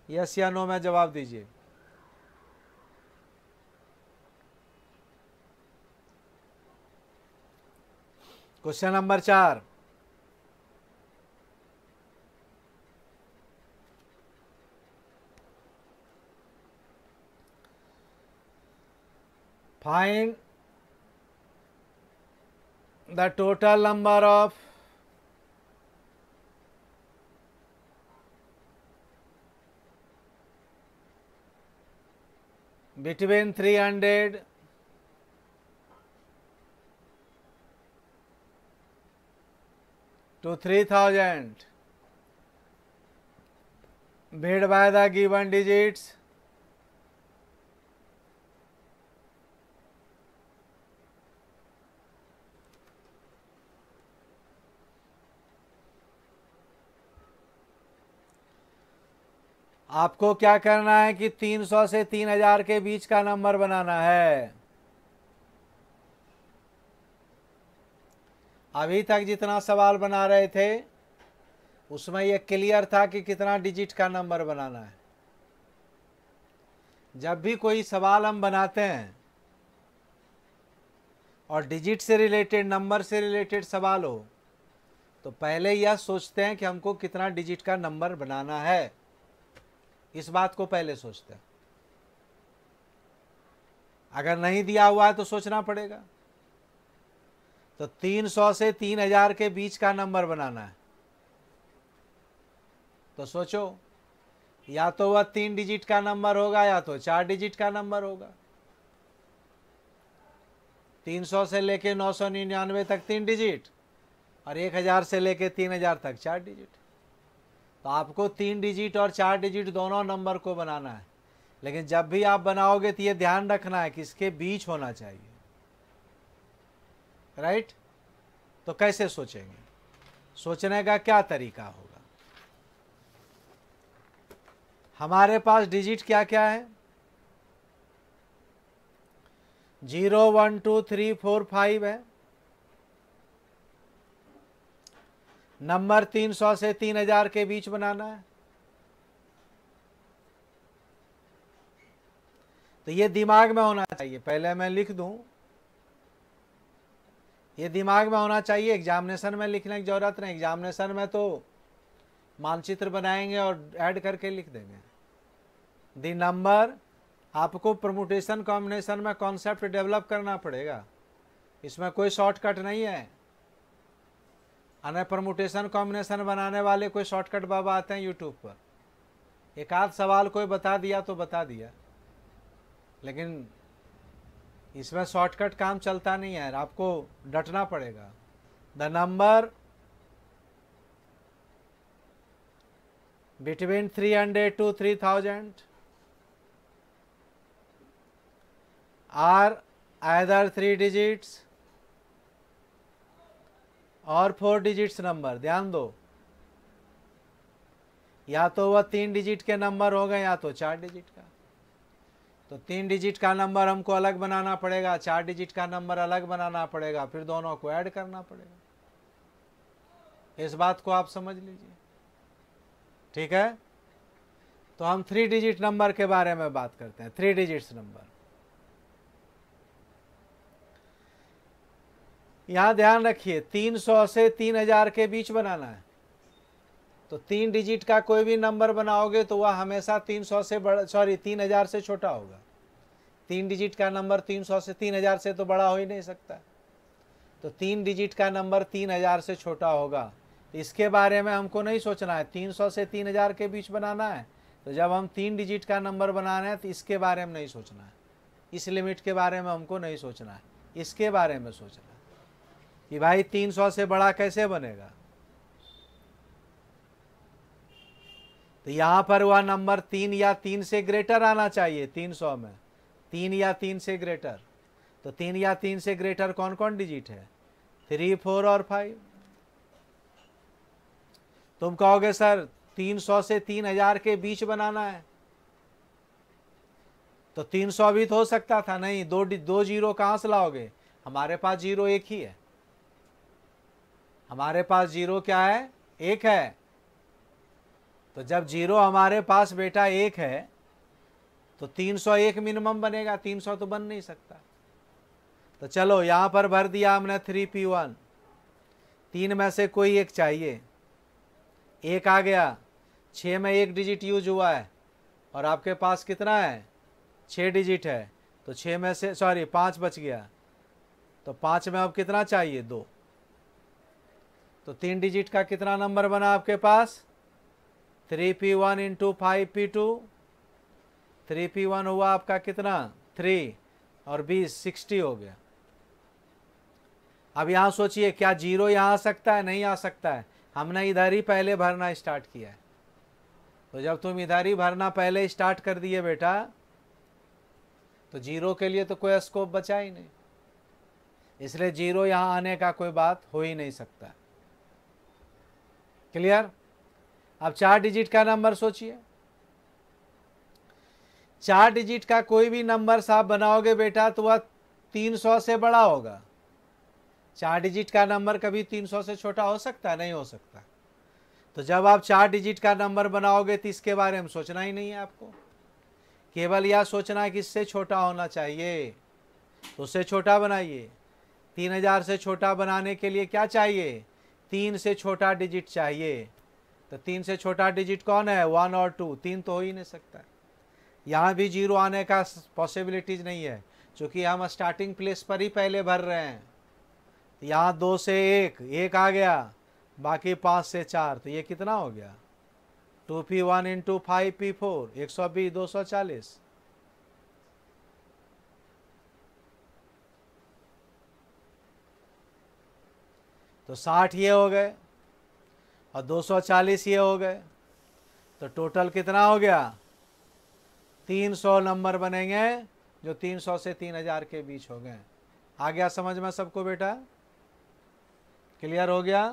यस या नो में जवाब दीजिए Question number 4. Find the total number of between 300 to 3000 bid by the given digits आपको क्या करना है कि 300 से 3000 के बीच का नंबर बनाना है अभी तक जितना सवाल बना रहे थे उसमें यह क्लियर था कि कितना डिजिट का नंबर बनाना है जब भी कोई सवाल हम बनाते हैं और डिजिट से रिलेटेड नंबर से रिलेटेड सवाल हो तो पहले यह सोचते हैं कि हमको कितना डिजिट का नंबर बनाना है इस बात को पहले सोचते हैं अगर नहीं दिया हुआ है तो सोचना पड़ेगा तो 300 से 3000 के बीच का नंबर बनाना है तो सोचो या तो वह तीन डिजिट का नंबर होगा या तो चार डिजिट का नंबर होगा 300 से लेके 999 तक तीन डिजिट और 1000 से लेके 3000 तक चार डिजिट तो आपको तीन डिजिट और चार डिजिट दोनों नंबर को बनाना है लेकिन जब भी आप बनाओगे तो ये ध्यान रखना है कि इसके बीच होना चाहिए राइट तो कैसे सोचेंगे सोचने का क्या तरीका होगा हमारे पास डिजिट क्या क्या है zero one two three four five है नंबर तीन सौ से तीन हजार के बीच बनाना है तो ये दिमाग में होना चाहिए पहले मैं लिख दूं ये दिमाग में होना चाहिए एग्जामिनेशन में लिखने की ज़रूरत नहीं एग्जामिनेशन में तो मानचित्र बनाएंगे और ऐड करके लिख देंगे दी नंबर आपको प्रमोटेशन कॉम्बिनेशन में कॉन्सेप्ट डेवलप करना पड़ेगा इसमें कोई शॉर्टकट नहीं है अने प्रमोटेशन कॉम्बिनेशन बनाने वाले कोई शॉर्टकट बाबा आते हैं यूट्यूब पर एक आध सवाल कोई बता दिया तो बता दिया लेकिन इसमें शॉर्टकट काम चलता नहीं है आपको डटना पड़ेगा the number between three hundred two three thousand are other three digits और फोर डिजिट्स नंबर ध्यान दो या तो वह तीन डिजिट के नंबर हो गए या तो चार डिजिट का तो तीन डिजिट का नंबर हमको अलग बनाना पड़ेगा चार डिजिट का नंबर अलग बनाना पड़ेगा फिर दोनों को ऐड करना पड़ेगा इस बात को आप समझ लीजिए ठीक है तो हम थ्री डिजिट नंबर के बारे में बात करते हैं थ्री डिजिट्स नंबर यहां ध्यान रखिए 300 से 3000 के बीच बनाना है तो तीन डिजिट का कोई भी नंबर बनाओगे तो वह हमेशा तीन सौ से बड़ा सॉरी तीन हज़ार से छोटा होगा तीन डिजिट का नंबर तीन सौ से तीन हज़ार से तो बड़ा हो ही नहीं सकता तो तीन डिजिट का नंबर तीन हज़ार से छोटा होगा तो इसके बारे में हमको नहीं सोचना है तीन सौ से तीन हज़ार के बीच बनाना है तो जब हम तीन डिजिट का नंबर बना रहे हैं तो इसके बारे में नहीं सोचना है इस लिमिट के बारे में हमको नहीं सोचना है इसके बारे में सोचना है कि भाई तीन सौ से बड़ा कैसे बनेगा तो यहां पर हुआ नंबर तीन या तीन से ग्रेटर आना चाहिए तीन सौ में तीन या तीन से ग्रेटर तो तीन या तीन से ग्रेटर कौन कौन डिजिट है थ्री फोर और फाइव तुम कहोगे सर तीन सौ से तीन हजार के बीच बनाना है तो तीन सौ भी तो हो सकता था नहीं दो दो जीरो कहां से लाओगे हमारे पास जीरो एक ही है हमारे पास जीरो क्या है एक है तो जब जीरो हमारे पास बेटा एक है तो 301 मिनिमम बनेगा 300 तो बन नहीं सकता तो चलो यहाँ पर भर दिया हमने थ्री पी वन तीन में से कोई एक चाहिए एक आ गया छः में एक डिजिट यूज हुआ है और आपके पास कितना है छः डिजिट है तो छः में से सॉरी पाँच बच गया तो पाँच में अब कितना चाहिए दो तो तीन डिजिट का कितना नंबर बना आपके पास three P one into five P two three P one हुआ आपका कितना थ्री और बीस सिक्सटी हो गया अब यहाँ सोचिए क्या जीरो यहाँ आ सकता है नहीं आ सकता है हमने इधर ही पहले भरना स्टार्ट किया है तो जब तुम इधर ही भरना पहले स्टार्ट कर दिए बेटा तो जीरो के लिए तो कोई स्कोप बचा ही नहीं इसलिए जीरो यहाँ आने का कोई बात हो ही नहीं सकता क्लियर अब चार डिजिट का नंबर सोचिए चार डिजिट का कोई भी नंबर आप बनाओगे बेटा तो वह तीन सौ से बड़ा होगा चार डिजिट का नंबर कभी तीन सौ से छोटा हो सकता नहीं हो सकता तो जब आप चार डिजिट का नंबर बनाओगे तो इसके बारे में सोचना ही नहीं है आपको केवल यह सोचना है कि इससे छोटा होना चाहिए तो उससे छोटा बनाइए तीन हजार से छोटा बनाने के लिए क्या चाहिए तीन से छोटा डिजिट चाहिए तो तीन से छोटा डिजिट कौन है वन और टू तीन तो हो ही नहीं सकता यहाँ भी जीरो आने का पॉसिबिलिटीज नहीं है क्योंकि हम स्टार्टिंग प्लेस पर ही पहले भर रहे हैं तो यहाँ दो से एक एक आ गया बाकी पाँच से चार तो ये कितना हो गया two P one into five P four एक सौ बीस दो सौ चालीस तो साठ ये हो गए और 240 ये हो गए तो टोटल कितना हो गया 300 नंबर बनेंगे जो 300 से 3000 के बीच हो गए आ गया समझ में सबको बेटा क्लियर हो गया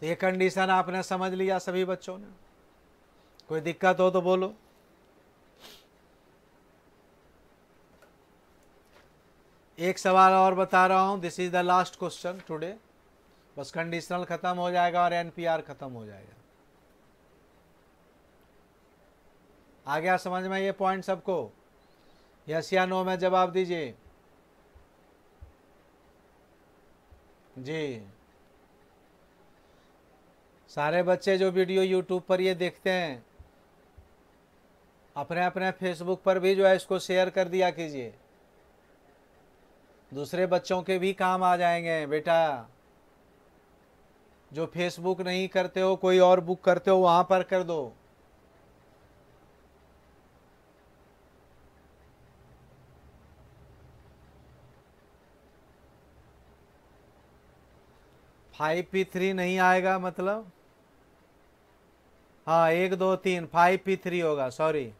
तो ये कंडीशन आपने समझ लिया सभी बच्चों ने कोई दिक्कत हो तो बोलो एक सवाल और बता रहा हूँ this is the last question today बस कंडीशनल ख़त्म हो जाएगा और एनपीआर ख़त्म हो जाएगा आ गया समझ में ये पॉइंट सबको यस या नो में जवाब दीजिए जी सारे बच्चे जो वीडियो यूट्यूब पर ये देखते हैं अपने अपने फेसबुक पर भी जो है इसको शेयर कर दिया कीजिए दूसरे बच्चों के भी काम आ जाएंगे बेटा जो फेसबुक नहीं करते हो कोई और बुक करते हो वहां पर कर दो फाइव पी थ्री नहीं आएगा मतलब हाँ एक दो तीन फाइव पी थ्री होगा सॉरी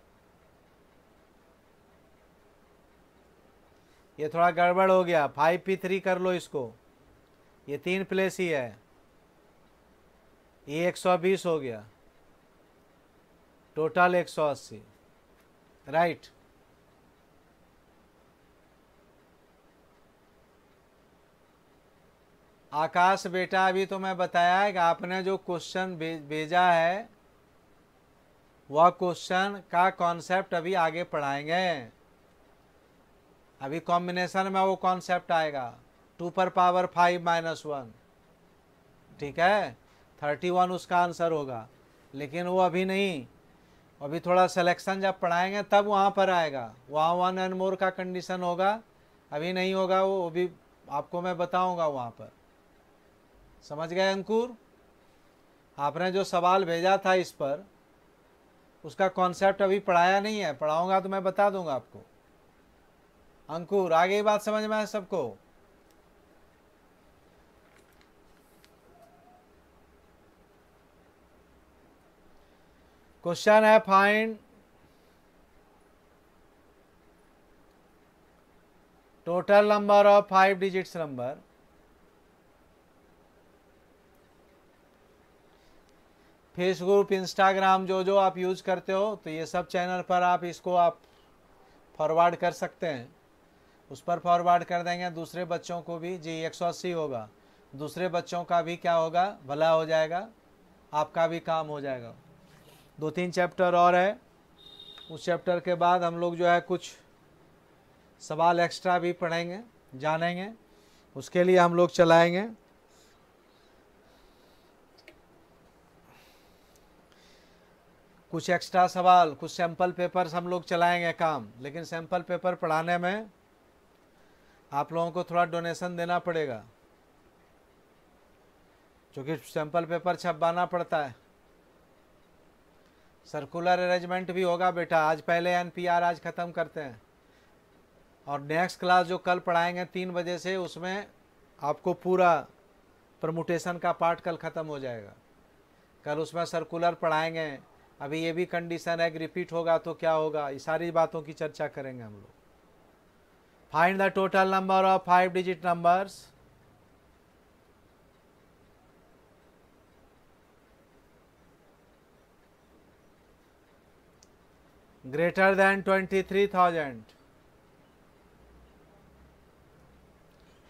ये थोड़ा गड़बड़ हो गया फाइव पी थ्री कर लो इसको ये तीन प्लेस ही है ये एक सौ बीस हो गया टोटल एक सौ अस्सी राइट आकाश बेटा अभी तो मैं बताया है कि आपने जो क्वेश्चन भेजा है वह क्वेश्चन का कॉन्सेप्ट अभी आगे पढ़ाएंगे अभी कॉम्बिनेशन में वो कॉन्सेप्ट आएगा टू पर पावर फाइव माइनस वन ठीक है थर्टी वन उसका आंसर होगा लेकिन वो अभी नहीं अभी थोड़ा सिलेक्शन जब पढ़ाएंगे तब वहाँ पर आएगा वहाँ वन एंड मोर का कंडीशन होगा अभी नहीं होगा वो अभी आपको मैं बताऊंगा वहाँ पर समझ गए अंकुर आपने जो सवाल भेजा था इस पर उसका कॉन्सेप्ट अभी पढ़ाया नहीं है पढ़ाऊंगा तो मैं बता दूंगा आपको अंकुर आगे ही बात समझ में आए सबको क्वेश्चन है find total number of five digits number Facebook Instagram जो जो आप यूज करते हो तो ये सब चैनल पर आप इसको आप फॉरवर्ड कर सकते हैं उस पर फॉरवर्ड कर देंगे दूसरे बच्चों को भी जी एक होगा दूसरे बच्चों का भी क्या होगा भला हो जाएगा आपका भी काम हो जाएगा दो तीन चैप्टर और है उस चैप्टर के बाद हम लोग जो है कुछ सवाल एक्स्ट्रा भी पढ़ेंगे जानेंगे उसके लिए हम लोग चलाएंगे कुछ एक्स्ट्रा सवाल कुछ सैम्पल पेपर्स हम लोग चलाएंगे काम लेकिन सैम्पल पेपर पढ़ाने में आप लोगों को थोड़ा डोनेशन देना पड़ेगा क्योंकि सैंपल पेपर छपवाना पड़ता है सर्कुलर अरेंजमेंट भी होगा बेटा आज पहले एनपीआर आज ख़त्म करते हैं और नेक्स्ट क्लास जो कल पढ़ाएंगे तीन बजे से उसमें आपको पूरा प्रमोटेशन का पार्ट कल ख़त्म हो जाएगा कल उसमें सर्कुलर पढ़ाएंगे अभी ये भी कंडीशन है कि रिपीट होगा तो क्या होगा ये सारी बातों की चर्चा करेंगे हम लोग Find the total number of five digit numbers. greater than 23,000.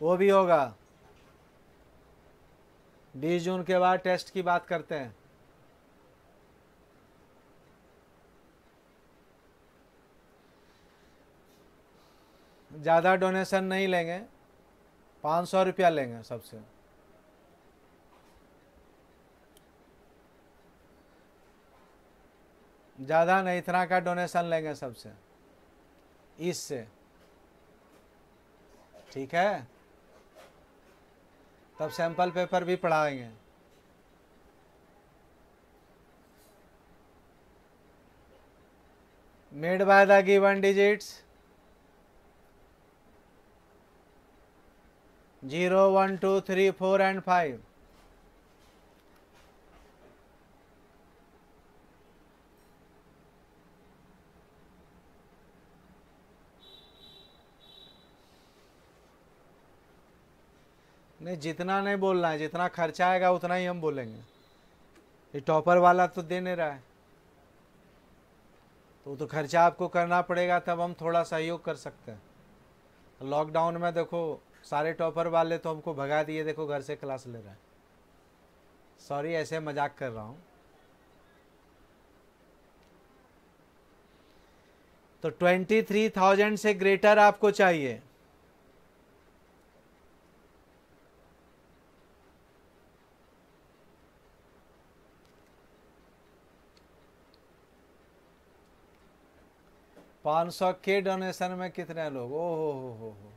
वो भी होगा 20 जून के बाद टेस्ट की बात करते हैं ज़्यादा डोनेशन नहीं लेंगे पाँच सौ रुपया लेंगे सबसे ज़्यादा नहीं इतना का डोनेशन लेंगे सबसे इससे ठीक है तब सैंपल पेपर भी पढ़ाएंगे made by the given digits zero one two three four and five नहीं जितना नहीं बोलना है जितना खर्चा आएगा उतना ही हम बोलेंगे ये टॉपर वाला तो दे नहीं रहा है तो तो खर्चा आपको करना पड़ेगा तब हम थोड़ा सहयोग कर सकते हैं लॉकडाउन में देखो सारे टॉपर वाले तो हमको भगा दिए देखो घर से क्लास ले रहा है सॉरी ऐसे मजाक कर रहा हूँ तो ट्वेंटी थ्री थाउजेंड से ग्रेटर आपको चाहिए पांच सौ के डोनेशन में कितने लोग ओ हो हो हो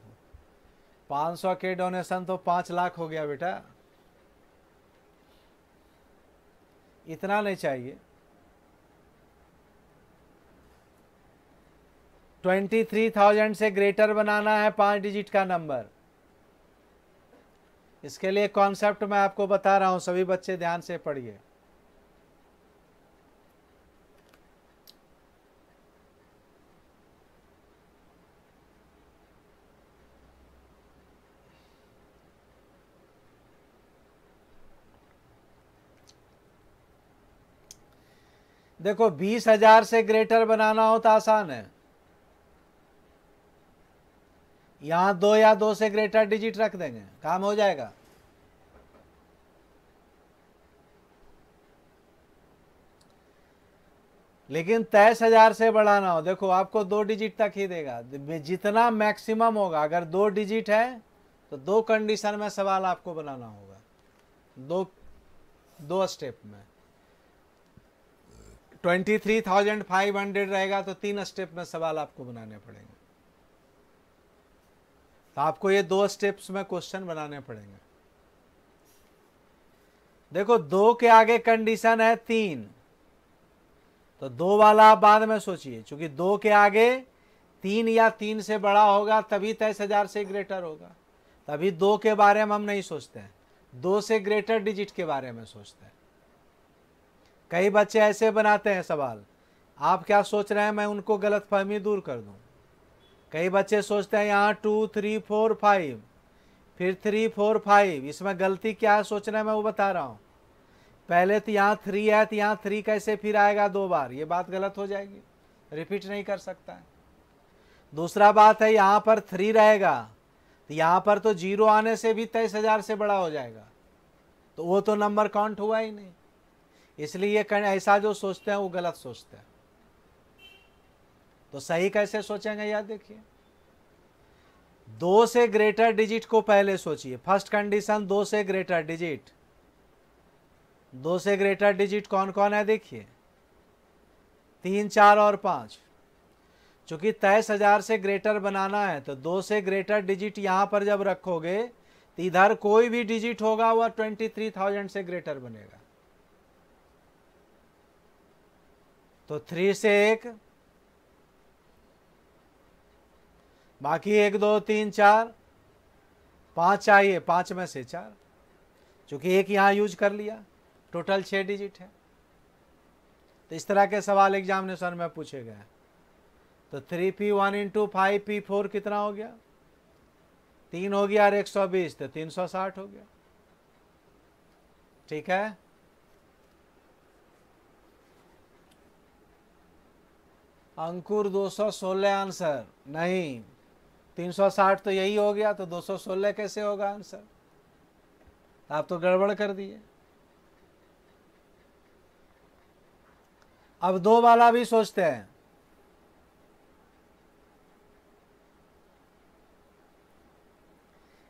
पाँच सौ के डोनेशन तो पाँच लाख हो गया बेटा इतना नहीं चाहिए ट्वेंटी थ्री थाउजेंड से ग्रेटर बनाना है पांच डिजिट का नंबर इसके लिए कॉन्सेप्ट मैं आपको बता रहा हूं सभी बच्चे ध्यान से पढ़िए देखो बीस हजार से ग्रेटर बनाना हो तो आसान है यहां दो या दो से ग्रेटर डिजिट रख देंगे काम हो जाएगा लेकिन तेईस हजार से बढ़ाना हो देखो आपको दो डिजिट तक ही देगा जितना मैक्सिमम होगा अगर दो डिजिट है तो दो कंडीशन में सवाल आपको बनाना होगा दो दो स्टेप में twenty three thousand five hundred रहेगा तो तीन स्टेप में सवाल आपको बनाने पड़ेंगे तो आपको ये दो स्टेप्स में क्वेश्चन बनाने पड़ेंगे देखो दो के आगे कंडीशन है तीन तो दो वाला आप बाद में सोचिए क्योंकि दो के आगे तीन या तीन से बड़ा होगा तभी तेईस तो हजार से ग्रेटर होगा तभी दो के बारे में हम नहीं सोचते हैं दो से ग्रेटर डिजिट के बारे में सोचते हैं कई बच्चे ऐसे बनाते हैं सवाल आप क्या सोच रहे हैं मैं उनको गलत फहमी दूर कर दूं। कई बच्चे सोचते हैं यहाँ टू थ्री फोर फाइव फिर थ्री फोर फाइव इसमें गलती क्या है सोच रहे हैं मैं वो बता रहा हूँ पहले तो यहाँ थ्री है तो यहाँ थ्री कैसे फिर आएगा दो बार ये बात गलत हो जाएगी रिपीट नहीं कर सकता है दूसरा बात है यहाँ पर थ्री रहेगा तो यहाँ पर तो जीरो आने से भी तेईस हज़ार से बड़ा हो जाएगा तो वो तो नंबर काउंट हुआ ही नहीं इसलिए ऐसा जो सोचते हैं वो गलत सोचते हैं तो सही कैसे सोचेंगे याद देखिए दो से ग्रेटर डिजिट को पहले सोचिए फर्स्ट कंडीशन दो से ग्रेटर डिजिट दो से ग्रेटर डिजिट कौन कौन है देखिए तीन चार और पांच चूंकि तेईस हजार से ग्रेटर बनाना है तो दो से ग्रेटर डिजिट यहां पर जब रखोगे तो इधर कोई भी डिजिट होगा वह ट्वेंटी थ्री थाउजेंड से ग्रेटर बनेगा तो थ्री से एक बाकी एक दो तीन चार पांच चाहिए पांच में से चार क्योंकि एक यहां यूज कर लिया टोटल छह डिजिट है तो इस तरह के सवाल एग्जामिनेशन में पूछे गए तो three P one into five P four कितना हो गया तीन हो गया और एक सौ बीस तो तीन सौ साठ हो गया ठीक है अंकुर 216 आंसर नहीं 360 तो यही हो गया तो 216 कैसे होगा आंसर आप तो गड़बड़ कर दिए अब दो वाला भी सोचते हैं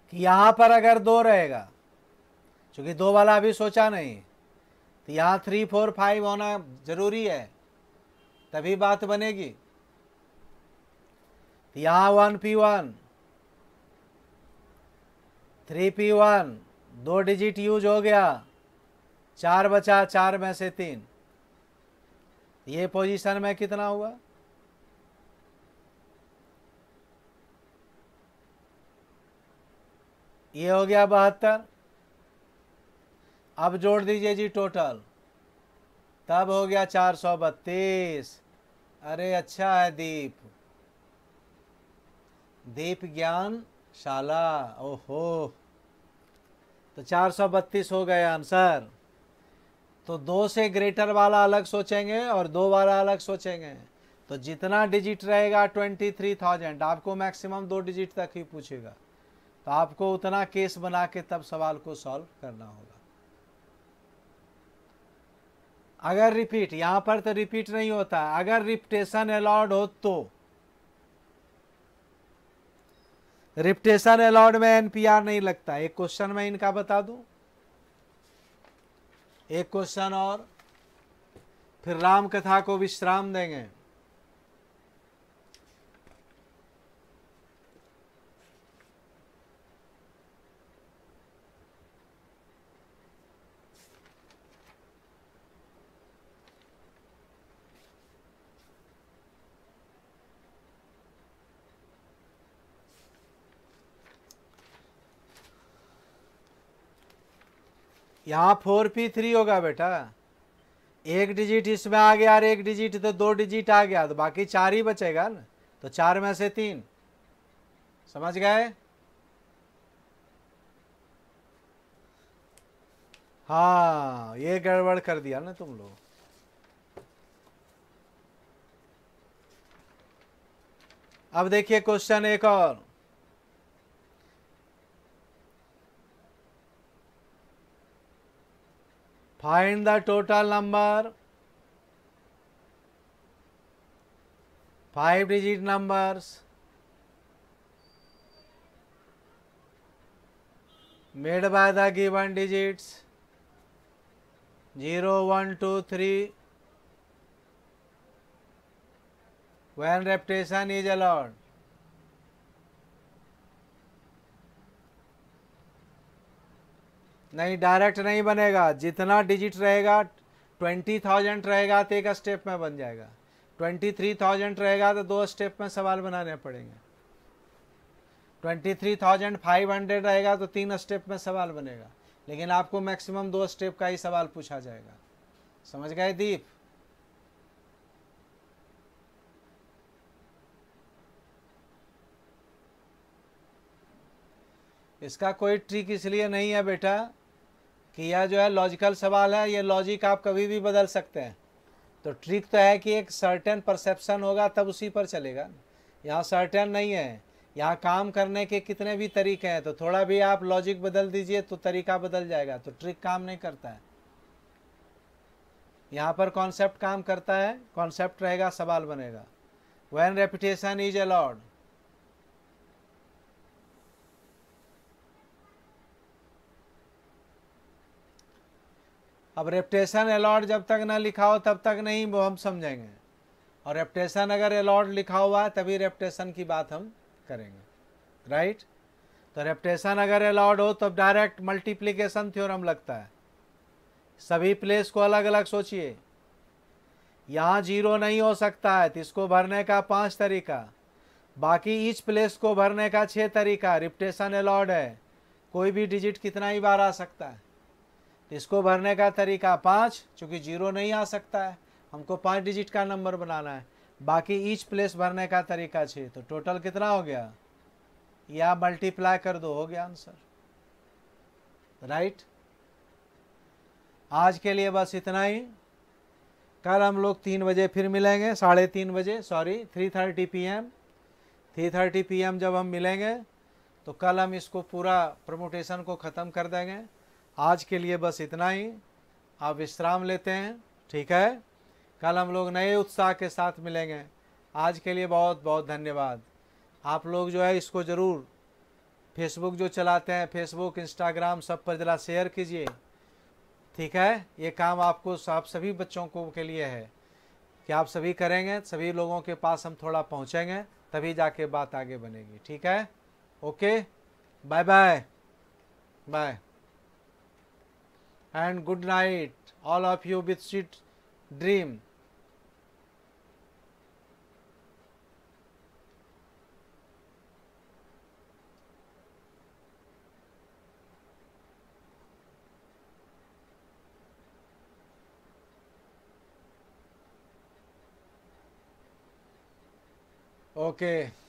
कि यहां पर अगर दो रहेगा क्योंकि दो वाला अभी सोचा नहीं तो यहां थ्री फोर फाइव होना जरूरी है तभी बात बनेगी यहां one P one three P one दो डिजिट यूज हो गया चार बचा चार में से तीन ये पोजीशन में कितना हुआ ये हो गया बहत्तर अब जोड़ दीजिए जी टोटल तब हो गया चार सौ बत्तीस अरे अच्छा है दीप दीप ज्ञान शाला ओहो तो चार सौ बत्तीस हो गए आंसर तो दो से ग्रेटर वाला अलग सोचेंगे और दो वाला अलग सोचेंगे तो जितना डिजिट रहेगा ट्वेंटी थ्री थाउजेंड आपको मैक्सिमम दो डिजिट तक ही पूछेगा तो आपको उतना केस बना के तब सवाल को सॉल्व करना होगा अगर रिपीट यहां पर तो रिपीट नहीं होता अगर रिपटेशन अलाउड हो तो रिपटेशन अलाउड में एनपीआर नहीं लगता एक क्वेश्चन मैं इनका बता दू एक क्वेश्चन और फिर राम कथा को विश्राम देंगे यहाँ फोर पी थ्री होगा बेटा एक डिजिट इसमें आ गया और एक डिजिट तो दो डिजिट आ गया तो बाकी चार ही बचेगा ना तो चार में से तीन समझ गए हाँ ये गड़बड़ कर दिया ना तुम लोग अब देखिए क्वेश्चन एक और find the total number five digit numbers made by the given digits 0 1 2 3 when repetition is allowed नहीं डायरेक्ट नहीं बनेगा जितना डिजिट रहेगा ट्वेंटी थाउजेंड रहेगा तो एक स्टेप में बन जाएगा ट्वेंटी थ्री थाउजेंड रहेगा तो दो स्टेप में सवाल बनाने पड़ेंगे twenty three thousand five hundred रहेगा तो तीन स्टेप में सवाल बनेगा लेकिन आपको मैक्सिमम दो स्टेप का ही सवाल पूछा जाएगा समझ गए दीप इसका कोई ट्रिक इसलिए नहीं है बेटा कि यह जो है लॉजिकल सवाल है ये लॉजिक आप कभी भी बदल सकते हैं तो ट्रिक तो है कि एक सर्टेन परसेप्शन होगा तब उसी पर चलेगा यहाँ सर्टेन नहीं है यहाँ काम करने के कितने भी तरीके हैं तो थोड़ा भी आप लॉजिक बदल दीजिए तो तरीका बदल जाएगा तो ट्रिक काम नहीं करता है यहाँ पर कॉन्सेप्ट काम करता है कॉन्सेप्ट रहेगा सवाल बनेगा वैन रेपिटेशन इज अलाउड अब रेप्टेशन अलॉट जब तक ना लिखा हो तब तक नहीं वो हम समझेंगे और रेप्टेशन अगर अलॉट लिखा हुआ है तभी रेप्टेशन की बात हम करेंगे राइट तो रेप्टेशन अगर अलॉट हो तब डायरेक्ट मल्टीप्लीकेशन थ्योरम लगता है सभी प्लेस को अलग अलग सोचिए यहाँ जीरो नहीं हो सकता है तो इसको भरने का पाँच तरीका बाकी ईच प्लेस को भरने का छः तरीका रिप्टेशन अलाउड है कोई भी डिजिट कितना ही बार आ सकता है इसको भरने का तरीका पाँच चूँकि जीरो नहीं आ सकता है हमको पाँच डिजिट का नंबर बनाना है बाकी ईच प्लेस भरने का तरीका छः तो टोटल कितना हो गया या मल्टीप्लाई कर दो हो गया आंसर राइट आज के लिए बस इतना ही कल हम लोग तीन बजे फिर मिलेंगे साढ़े तीन बजे sorry three thirty P M three thirty P M जब हम मिलेंगे तो कल हम इसको पूरा प्रमोटेशन को ख़त्म कर देंगे आज के लिए बस इतना ही आप विश्राम लेते हैं ठीक है कल हम लोग नए उत्साह के साथ मिलेंगे आज के लिए बहुत बहुत धन्यवाद आप लोग जो है इसको ज़रूर फेसबुक जो चलाते हैं फेसबुक इंस्टाग्राम सब पर ज़रा शेयर कीजिए ठीक है ये काम आपको आप सभी बच्चों को के लिए है कि आप सभी करेंगे सभी लोगों के पास हम थोड़ा पहुँचेंगे तभी जाके बात आगे बनेगी ठीक है okay bye bye bye and good night all of you with sweet dream. Okay.